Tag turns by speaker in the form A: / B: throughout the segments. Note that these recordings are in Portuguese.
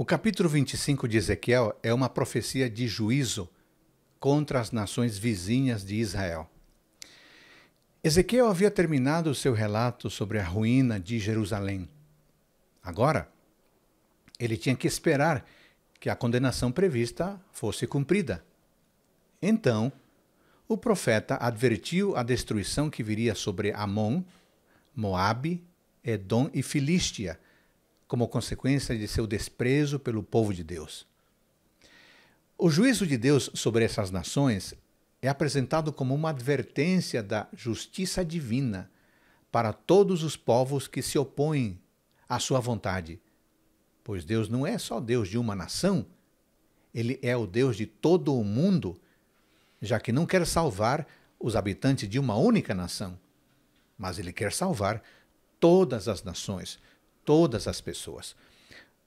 A: O capítulo 25 de Ezequiel é uma profecia de juízo contra as nações vizinhas de Israel. Ezequiel havia terminado o seu relato sobre a ruína de Jerusalém. Agora, ele tinha que esperar que a condenação prevista fosse cumprida. Então, o profeta advertiu a destruição que viria sobre Amon, Moabe, Edom e Filístia como consequência de seu desprezo pelo povo de Deus. O juízo de Deus sobre essas nações é apresentado como uma advertência da justiça divina para todos os povos que se opõem à sua vontade. Pois Deus não é só Deus de uma nação, ele é o Deus de todo o mundo, já que não quer salvar os habitantes de uma única nação, mas ele quer salvar todas as nações, todas as pessoas.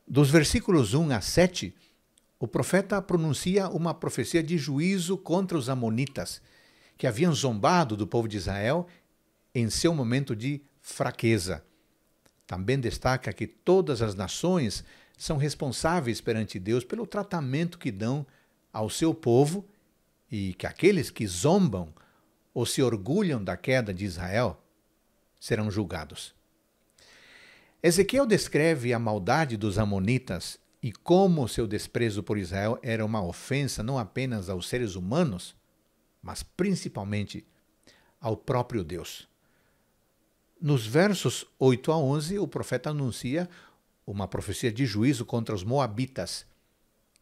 A: Dos versículos 1 a 7, o profeta pronuncia uma profecia de juízo contra os amonitas, que haviam zombado do povo de Israel em seu momento de fraqueza. Também destaca que todas as nações são responsáveis perante Deus pelo tratamento que dão ao seu povo e que aqueles que zombam ou se orgulham da queda de Israel serão julgados. Ezequiel descreve a maldade dos Amonitas e como seu desprezo por Israel era uma ofensa não apenas aos seres humanos, mas principalmente ao próprio Deus. Nos versos 8 a 11, o profeta anuncia uma profecia de juízo contra os moabitas,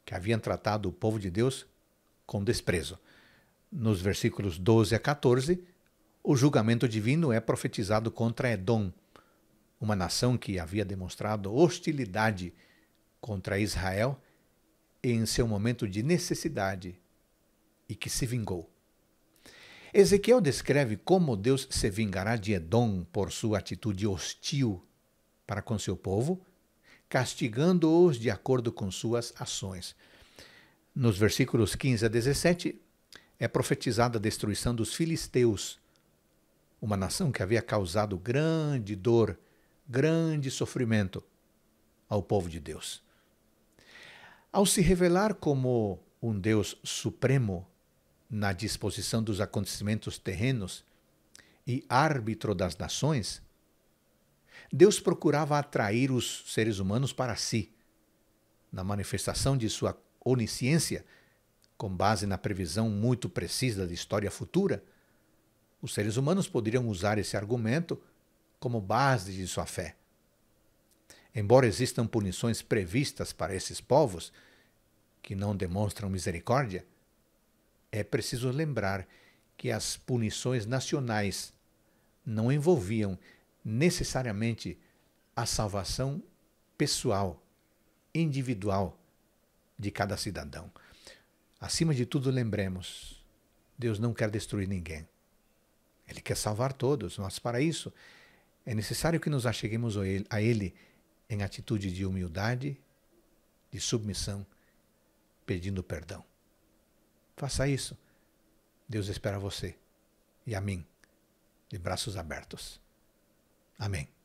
A: que haviam tratado o povo de Deus com desprezo. Nos versículos 12 a 14, o julgamento divino é profetizado contra Edom, uma nação que havia demonstrado hostilidade contra Israel em seu momento de necessidade e que se vingou. Ezequiel descreve como Deus se vingará de Edom por sua atitude hostil para com seu povo, castigando-os de acordo com suas ações. Nos versículos 15 a 17, é profetizada a destruição dos filisteus, uma nação que havia causado grande dor grande sofrimento ao povo de Deus. Ao se revelar como um Deus supremo na disposição dos acontecimentos terrenos e árbitro das nações, Deus procurava atrair os seres humanos para si, na manifestação de sua onisciência, com base na previsão muito precisa da história futura. Os seres humanos poderiam usar esse argumento como base de sua fé. Embora existam punições previstas para esses povos que não demonstram misericórdia, é preciso lembrar que as punições nacionais não envolviam necessariamente a salvação pessoal, individual de cada cidadão. Acima de tudo, lembremos: Deus não quer destruir ninguém. Ele quer salvar todos, mas para isso é necessário que nos acheguemos a Ele em atitude de humildade, de submissão, pedindo perdão. Faça isso. Deus espera você e a mim, de braços abertos. Amém.